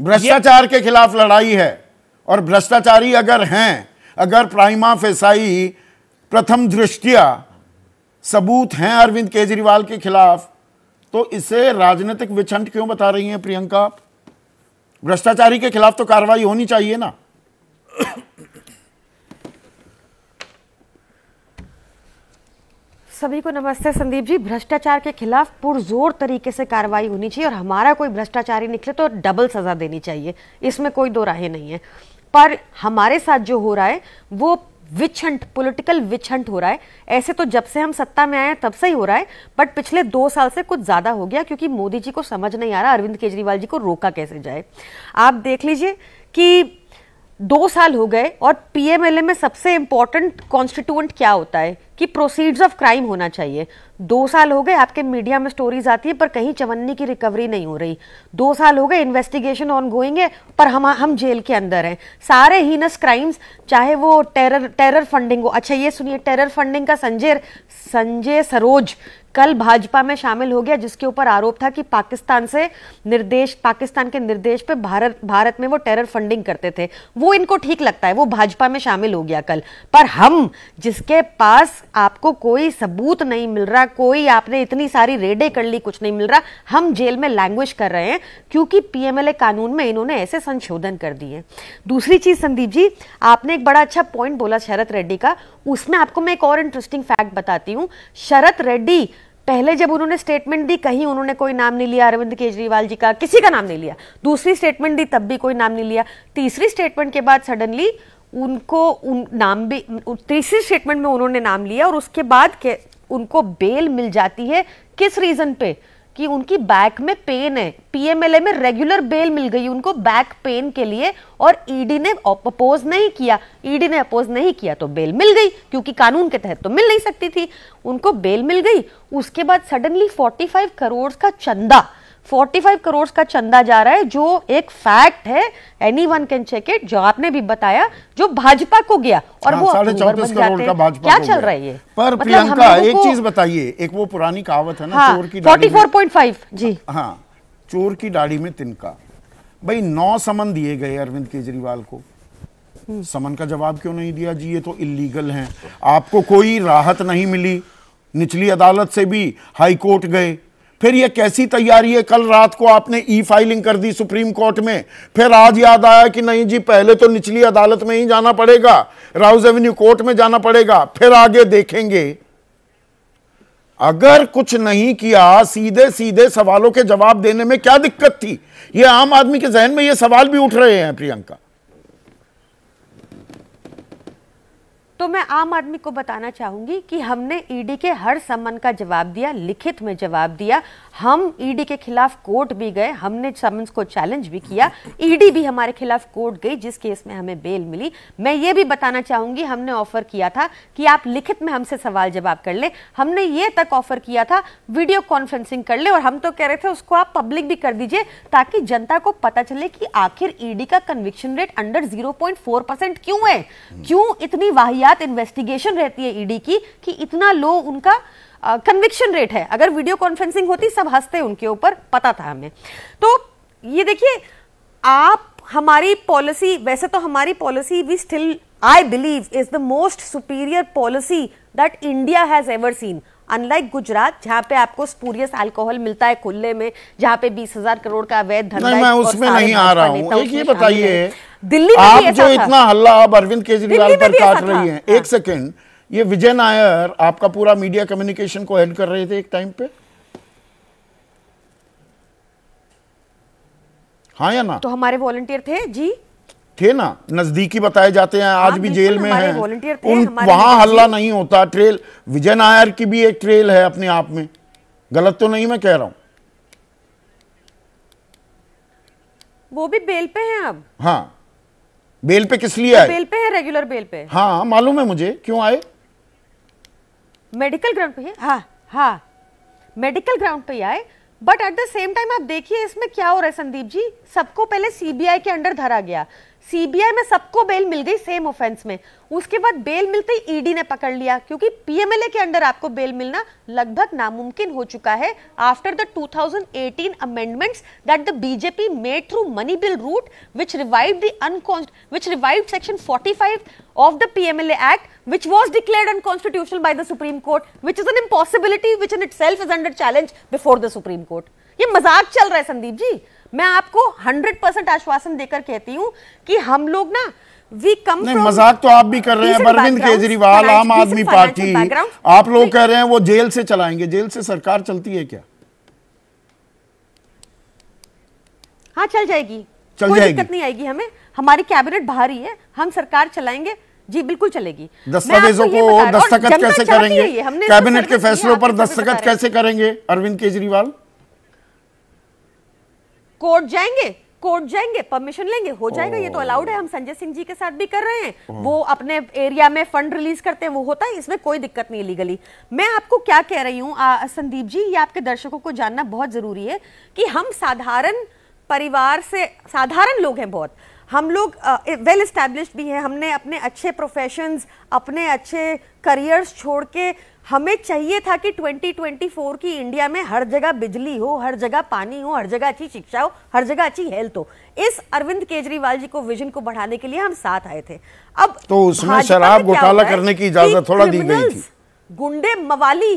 भ्रष्टाचार के खिलाफ लड़ाई है और भ्रष्टाचारी अगर हैं अगर प्राइमा फेसाई प्रथम दृष्टिया सबूत हैं अरविंद केजरीवाल के खिलाफ तो इसे राजनीतिक विछंड क्यों बता रही हैं प्रियंका भ्रष्टाचारी के खिलाफ तो कार्रवाई होनी चाहिए ना सभी को नमस्ते संदीप जी भ्रष्टाचार के खिलाफ पुरजोर तरीके से कार्रवाई होनी चाहिए और हमारा कोई भ्रष्टाचारी निकले तो डबल सजा देनी चाहिए इसमें कोई दो राहें नहीं है पर हमारे साथ जो हो रहा है वो विछंट पॉलिटिकल विछंट हो रहा है ऐसे तो जब से हम सत्ता में आए हैं तब से ही हो रहा है बट पिछले दो साल से कुछ ज़्यादा हो गया क्योंकि मोदी जी को समझ नहीं आ रहा अरविंद केजरीवाल जी को रोका कैसे जाए आप देख लीजिए कि दो साल हो गए और पीएमएलए में सबसे इंपॉर्टेंट कॉन्स्टिट्यूंट क्या होता है कि प्रोसीड्स ऑफ क्राइम होना चाहिए दो साल हो गए आपके मीडिया में स्टोरीज आती है पर कहीं चवन्नी की रिकवरी नहीं हो रही दो साल हो गए इन्वेस्टिगेशन ऑन गोइंग है पर हम हम जेल के अंदर हैं सारे हीनस क्राइम्स चाहे वो टेरर टेरर फंडिंग हो अच्छा ये सुनिए टेरर फंडिंग का संजय संजय सरोज कल भाजपा में शामिल हो गया जिसके ऊपर आरोप था कि पाकिस्तान से निर्देश पाकिस्तान के निर्देश पे भारत भारत में वो टेरर फंडिंग करते थे वो इनको ठीक लगता है वो भाजपा में शामिल हो गया कल पर हम जिसके पास आपको कोई सबूत नहीं मिल रहा कोई आपने इतनी सारी रेडे कर ली कुछ नहीं मिल रहा हम जेल में लैंग्वेज कर रहे हैं क्योंकि पीएमएलए कानून में इन्होंने ऐसे संशोधन कर दिए दूसरी चीज संदीप जी आपने एक बड़ा अच्छा पॉइंट बोला शरद रेड्डी का उसमें आपको मैं एक और इंटरेस्टिंग फैक्ट बताती हूँ शरद रेड्डी पहले जब उन्होंने स्टेटमेंट दी कहीं उन्होंने कोई नाम नहीं लिया अरविंद केजरीवाल जी का किसी का नाम नहीं लिया दूसरी स्टेटमेंट दी तब भी कोई नाम नहीं लिया तीसरी स्टेटमेंट के बाद सडनली उनको उन नाम भी तीसरी स्टेटमेंट में उन्होंने नाम लिया और उसके बाद के उनको बेल मिल जाती है किस रीज़न पे कि उनकी बैक में पेन है पीएमएलए में रेगुलर बेल मिल गई उनको बैक पेन के लिए और ईडी e ने अपोज नहीं किया ईडी e ने अपोज नहीं किया तो बेल मिल गई क्योंकि कानून के तहत तो मिल नहीं सकती थी उनको बेल मिल गई उसके बाद सडनली 45 करोड़ का चंदा 45 करोड़ का चंदा जा रहा है जो एक फैक्ट है anyone can check it जो आपने भी बताया जो भाजपा को गया और हाँ, वो साढ़े चौतीस करोड़ का भाजपा क्या चल रही है पर मतलब प्रियंका एक चीज बताइए एक वो पुरानी कहावत है ना हाँ, चोर की फोर्टी फोर पॉइंट फाइव जी हाँ चोर की डाढ़ी में तिनका भाई नौ समन दिए गए अरविंद केजरीवाल को हम्म। समन का जवाब क्यों नहीं दिया जी ये तो इलीगल है आपको कोई राहत नहीं मिली निचली अदालत से भी हाई कोर्ट गए फिर ये कैसी तैयारी है कल रात को आपने ई फाइलिंग कर दी सुप्रीम कोर्ट में फिर आज याद आया कि नहीं जी पहले तो निचली अदालत में ही जाना पड़ेगा राउज एवेन्यू कोर्ट में जाना पड़ेगा फिर आगे देखेंगे अगर कुछ नहीं किया सीधे सीधे सवालों के जवाब देने में क्या दिक्कत थी ये आम आदमी के जहन में ये सवाल भी उठ रहे हैं प्रियंका तो मैं आम आदमी को बताना चाहूंगी कि हमने ईडी e के हर समन का जवाब दिया लिखित में जवाब दिया हम ईडी e के खिलाफ कोर्ट भी गए हमने समन्स को चैलेंज भी किया ईडी e भी हमारे खिलाफ कोर्ट गई जिस केस में हमें बेल मिली मैं ये भी बताना चाहूंगी हमने ऑफर किया था कि आप लिखित में हमसे सवाल जवाब कर ले हमने ये तक ऑफर किया था वीडियो कॉन्फ्रेंसिंग कर ले और हम तो कह रहे थे उसको आप पब्लिक भी कर दीजिए ताकि जनता को पता चले कि आखिर ईडी का conviction rate under zero percent क्यों है क्यों इतनी वाहियात रात इन्वेस्टिगेशन रहती है ईडी की कि इतना लो उनका कन्विक्शन रेट है अगर वीडियो कॉन्फ्रेंसिंग होती सब हंसते उनके ऊपर पता था हमें तो ये देखिए आप हमारी पॉलिसी वैसे तो हमारी policy we still I believe is the most superior policy that India has ever seen unlike Gujarat जहाँ पे आपको स्पूरियस अल्कोहल मिलता है खुले में जहाँ पे बीस हजार करोड़ का अवैध धन मैं उसमें नहीं आ रहा हूँ ये बताइए दिल्ली में आप जो इतना हल्ला अब अरविंद केजरीवाल पर काट रही हैं एक हाँ। सेकेंड ये विजय नायर आपका पूरा मीडिया कम्युनिकेशन को हेड कर रहे थे एक टाइम पे हाँ या ना तो हमारे वॉलंटियर थे जी थे ना नजदीकी बताए जाते हैं आज हाँ, भी जेल में हैं उन वहां हल्ला नहीं होता ट्रेल विजय नायर की भी एक ट्रेल है अपने आप में गलत तो नहीं मैं कह रहा हूं वो भी बेल पे हैं अब हाँ बेल पे किस लिए आए तो बेल पे है रेगुलर बेल पे हाँ मालूम है मुझे क्यों आए मेडिकल ग्राउंड पे है हाँ हाँ मेडिकल ग्राउंड पे आए but at the same time आप देखिए इसमें क्या हो रहा है संदीप जी सबको पहले सीबीआई के अंडर धरा गया सीबीआई में सबको बेल मिल गई सेम ऑफेंस में उसके बाद बेल मिलते ही ईडी e ने पकड़ लिया क्योंकि पीएमएलए के अंडर आपको बेल मिलना लगभग नामुमकिन हो चुका है after the 2018 amendments that the BJP made through money bill route which revive the unconst which revive section 45 of the PMLA Act, which was declared unconstitutional by the Supreme Court, which is an impossibility which in itself is under challenge before the Supreme Court. ये मजाक चल रहा है संदीप जी मैं आपको 100 percent आश्वासन देकर कहती हूँ कि हम लोग ना वी कम मजाक तो आप भी कर रहे हैं अरविंद केजरीवाल आम आदमी पार्टी आप लोग तो कह रहे हैं वो जेल से चलाएंगे जेल से सरकार चलती है क्या हाँ चल जाएगी चल कोई दिक्कत नहीं आएगी हमें हमारी कैबिनेट भारी है हम सरकार चलाएंगे जी बिल्कुल चलेगी दस्तावेजों को दस्तखत कैसे करेंगे कैबिनेट के फैसलों पर दस्तखत कैसे करेंगे अरविंद केजरीवाल कोर्ट जाएंगे कोर्ट जाएंगे परमिशन लेंगे हो जाएगा ये तो अलाउड है हम संजय सिंह जी के साथ भी कर रहे हैं वो अपने एरिया में फंड रिलीज करते हैं वो होता है इसमें कोई दिक्कत नहीं लीगली मैं आपको क्या कह रही हूँ संदीप जी ये आपके दर्शकों को जानना बहुत जरूरी है कि हम साधारण परिवार से साधारण लोग हैं बहुत हम लोग वेल uh, स्टैब्लिश well भी हैं हमने अपने अच्छे प्रोफेशंस अपने अच्छे करियर्स छोड़ के हमें चाहिए था कि 2024 की इंडिया में हर जगह बिजली हो हर जगह पानी हो हर जगह अच्छी शिक्षा हो हर जगह अच्छी हेल्थ हो इस अरविंद केजरीवाल जी को विजन को बढ़ाने के लिए हम साथ आए थे अब तो उसमें शराब घोटाला करने की इजाजत थोड़ा दी गई थी गुंडे मवाली